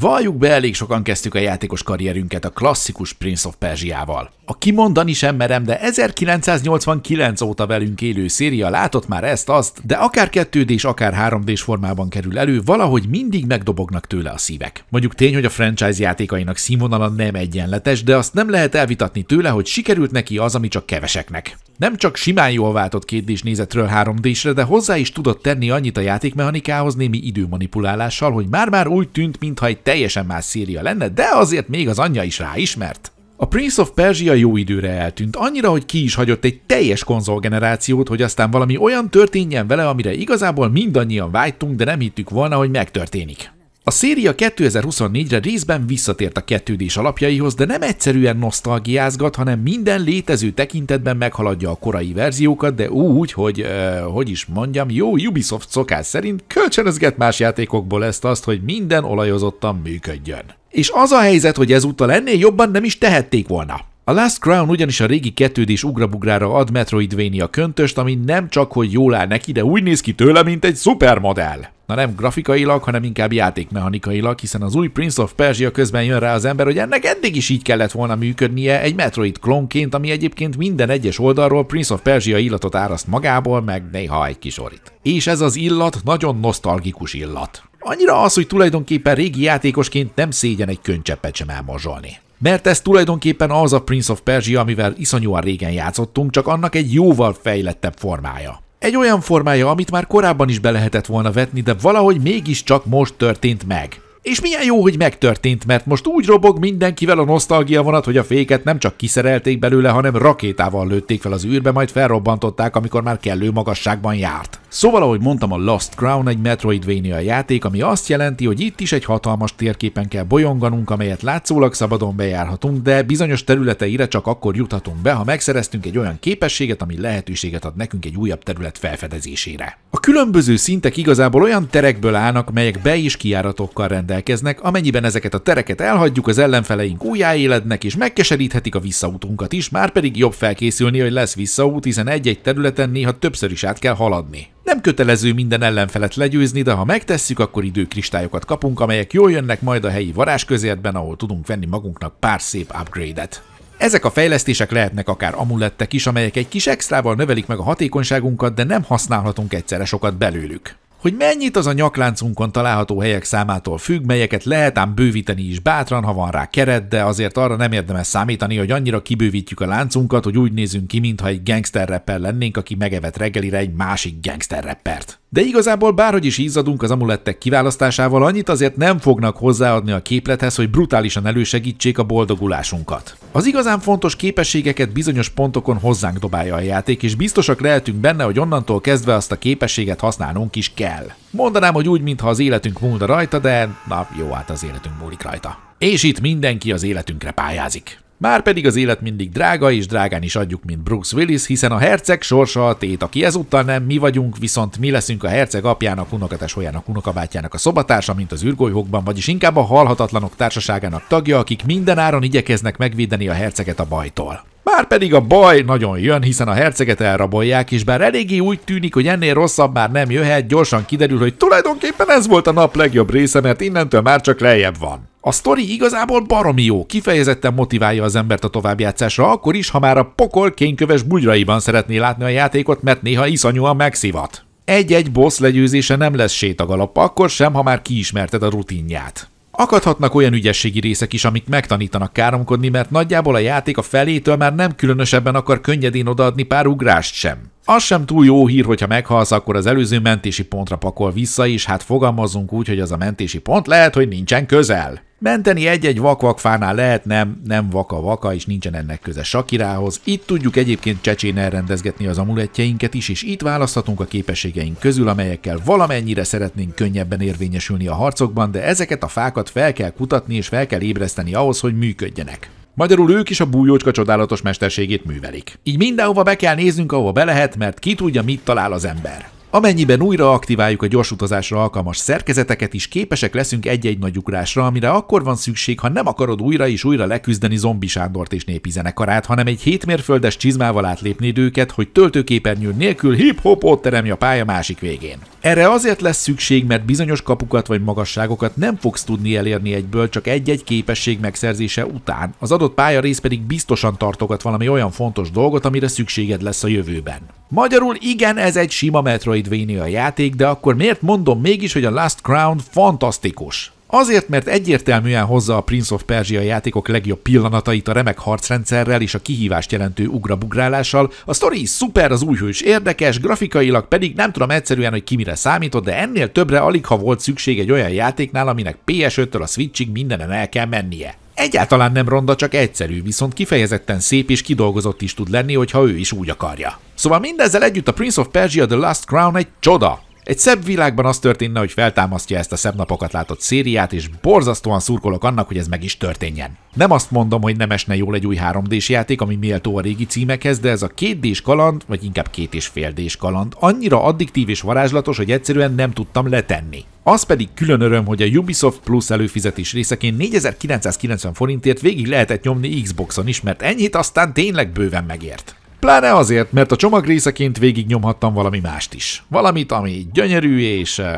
Valljuk be, elég sokan kezdtük a játékos karrierünket a klasszikus Prince of Persia-val. A kimondani sem merem, de 1989 óta velünk élő széria látott már ezt-azt, de akár 2 d akár 3 d formában kerül elő, valahogy mindig megdobognak tőle a szívek. Mondjuk tény, hogy a franchise játékainak színvonala nem egyenletes, de azt nem lehet elvitatni tőle, hogy sikerült neki az, ami csak keveseknek. Nem csak simán jól váltott 2 d nézetről 3 d de hozzá is tudott tenni annyit a játékmechanikához némi időmanipulálással, hogy már-már úgy tűnt, mintha egy teljesen más Szíria lenne, de azért még az anyja is ráismert. A Prince of Persia jó időre eltűnt, annyira, hogy ki is hagyott egy teljes konzolgenerációt, hogy aztán valami olyan történjen vele, amire igazából mindannyian vágytunk, de nem hittük volna, hogy megtörténik. A széria 2024-re részben visszatért a kettődés alapjaihoz, de nem egyszerűen nosztalgiázgat, hanem minden létező tekintetben meghaladja a korai verziókat, de úgy, hogy, eh, hogy is mondjam, jó Ubisoft szokás szerint kölcsönözget más játékokból ezt azt, hogy minden olajozottan működjön. És az a helyzet, hogy ezúttal ennél jobban nem is tehették volna. A Last Crown ugyanis a régi kettődés ugrabugrára ad Metroidvania köntöst, ami nem csak, hogy jól áll neki, de úgy néz ki tőle, mint egy szupermodell. Na nem grafikailag, hanem inkább játékmechanikailag, hiszen az új Prince of Persia közben jön rá az ember, hogy ennek eddig is így kellett volna működnie egy Metroid klónként, ami egyébként minden egyes oldalról Prince of Persia illatot áraszt magából, meg néha egy kis orit. És ez az illat nagyon nosztalgikus illat. Annyira az, hogy tulajdonképpen régi játékosként nem szégyen egy könycseppet sem elmozsolni mert ez tulajdonképpen az a Prince of Persia, amivel iszonyúan régen játszottunk, csak annak egy jóval fejlettebb formája. Egy olyan formája, amit már korábban is be lehetett volna vetni, de valahogy mégiscsak most történt meg. És milyen jó, hogy megtörtént, mert most úgy robog mindenkivel a nosztalgia vonat, hogy a féket nem csak kiszerelték belőle, hanem rakétával lőtték fel az űrbe, majd felrobbantották, amikor már kellő magasságban járt. Szóval, ahogy mondtam, a Lost Crown egy Metroidvania játék, ami azt jelenti, hogy itt is egy hatalmas térképen kell bolyonganunk, amelyet látszólag szabadon bejárhatunk, de bizonyos területeire csak akkor juthatunk be, ha megszereztünk egy olyan képességet, ami lehetőséget ad nekünk egy újabb terület felfedezésére. A különböző szintek igazából olyan terekből állnak, melyek be- is kijáratokkal rendelkeznek, amennyiben ezeket a tereket elhagyjuk, az ellenfeleink újjáélednek és megkeseríthetik a visszaútunkat is, már pedig jobb felkészülni, hogy lesz visszaút, hiszen egy-egy területen néha többször is át kell haladni. Nem kötelező minden ellenfelet legyőzni, de ha megtesszük, akkor időkristályokat kapunk, amelyek jól jönnek majd a helyi varázsközértben, ahol tudunk venni magunknak pár szép upgrade-et. Ezek a fejlesztések lehetnek akár amulettek is, amelyek egy kis extrával növelik meg a hatékonyságunkat, de nem használhatunk egyszerre sokat belőlük hogy mennyit az a nyakláncunkon található helyek számától függ, melyeket lehet ám bővíteni is bátran, ha van rá keret, de azért arra nem érdemes számítani, hogy annyira kibővítjük a láncunkat, hogy úgy nézünk ki, mintha egy gangster rapper lennénk, aki megevet reggelire egy másik gangster rappert. De igazából bárhogy is izzadunk az amulettek kiválasztásával, annyit azért nem fognak hozzáadni a képlethez, hogy brutálisan elősegítsék a boldogulásunkat. Az igazán fontos képességeket bizonyos pontokon hozzánk dobálja a játék, és biztosak lehetünk benne, hogy onnantól kezdve azt a képességet használnunk is kell. Mondanám, hogy úgy, mintha az életünk múlna rajta, de na jó, hát az életünk múlik rajta. És itt mindenki az életünkre pályázik. Már pedig az élet mindig drága, és drágán is adjuk, mint Bruce Willis, hiszen a herceg sorsa a tét, aki ezúttal nem mi vagyunk, viszont mi leszünk a herceg apjának, unokatesójának, unokabátyának a szobatársa, mint az űrgolyhokban, vagyis inkább a halhatatlanok társaságának tagja, akik minden áron igyekeznek megvédeni a herceget a bajtól. Már pedig a baj nagyon jön, hiszen a herceget elrabolják, és bár eléggé úgy tűnik, hogy ennél rosszabb már nem jöhet, gyorsan kiderül, hogy tulajdonképpen ez volt a nap legjobb része, mert innentől már csak lejjebb van. A sztori igazából baromi jó, kifejezetten motiválja az embert a továbbjátszásra, akkor is, ha már a pokol kényköves bugyraiban szeretné látni a játékot, mert néha iszonyúan megszivat. Egy-egy boss legyőzése nem lesz sétagalap, akkor sem, ha már kiismerted a rutinját. Akadhatnak olyan ügyességi részek is, amik megtanítanak káromkodni, mert nagyjából a játék a felétől már nem különösebben akar könnyedén odaadni pár ugrást sem. Az sem túl jó hír, hogyha meghalsz, akkor az előző mentési pontra pakol vissza, és hát fogalmazunk úgy, hogy az a mentési pont lehet, hogy nincsen közel. Menteni egy-egy vakvakfánál lehet, nem, nem vaka-vaka, és nincsen ennek köze Sakirához. Itt tudjuk egyébként csecsén elrendezgetni az amulettjeinket is, és itt választhatunk a képességeink közül, amelyekkel valamennyire szeretnénk könnyebben érvényesülni a harcokban, de ezeket a fákat fel kell kutatni és fel kell ébreszteni ahhoz, hogy működjenek. Magyarul ők is a bújócska csodálatos mesterségét művelik. Így mindenhova be kell néznünk, ahova be lehet, mert ki tudja, mit talál az ember. Amennyiben újra aktiváljuk a gyorsutazásra alkalmas szerkezeteket is, képesek leszünk egy-egy nagy ugrásra, amire akkor van szükség, ha nem akarod újra és újra leküzdeni Zombi Sándort és népi zenekarát, hanem egy hétmérföldes csizmával átlépnéd őket, hogy töltőképernyő nélkül hip-hopot teremj a pálya másik végén. Erre azért lesz szükség, mert bizonyos kapukat vagy magasságokat nem fogsz tudni elérni egyből, csak egy-egy képesség megszerzése után. Az adott rész pedig biztosan tartogat valami olyan fontos dolgot, amire szükséged lesz a jövőben. Magyarul igen, ez egy sima Metroidvania játék, de akkor miért mondom mégis, hogy a Last Crown fantasztikus? Azért, mert egyértelműen hozza a Prince of Persia játékok legjobb pillanatait a remek harcrendszerrel és a kihívást jelentő ugrabugrálással, a sztori is szuper, az újhős érdekes, grafikailag pedig nem tudom egyszerűen, hogy ki mire számított, de ennél többre alig ha volt szükség egy olyan játéknál, aminek PS5-től a Switchig mindenen el kell mennie. Egyáltalán nem ronda, csak egyszerű, viszont kifejezetten szép és kidolgozott is tud lenni, hogyha ő is úgy akarja. Szóval mindezzel együtt a Prince of Persia The Last Crown egy csoda, egy szebb világban az történne, hogy feltámasztja ezt a szebb napokat látott szériát, és borzasztóan szurkolok annak, hogy ez meg is történjen. Nem azt mondom, hogy nem esne jól egy új 3D-s játék, ami méltó a régi címekhez, de ez a 2D-s kaland, vagy inkább két és fél D-s kaland annyira addiktív és varázslatos, hogy egyszerűen nem tudtam letenni. Az pedig külön öröm, hogy a Ubisoft Plus előfizetés részeként 4990 forintért végig lehetett nyomni Xboxon is, mert ennyit aztán tényleg bőven megért. Pláne azért, mert a csomag részeként végig nyomhattam valami mást is. Valamit, ami gyönyörű és... Uh,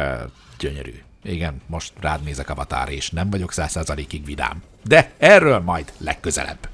gyönyörű. Igen, most rád nézek avatár, és nem vagyok 100%-ig vidám. De erről majd legközelebb.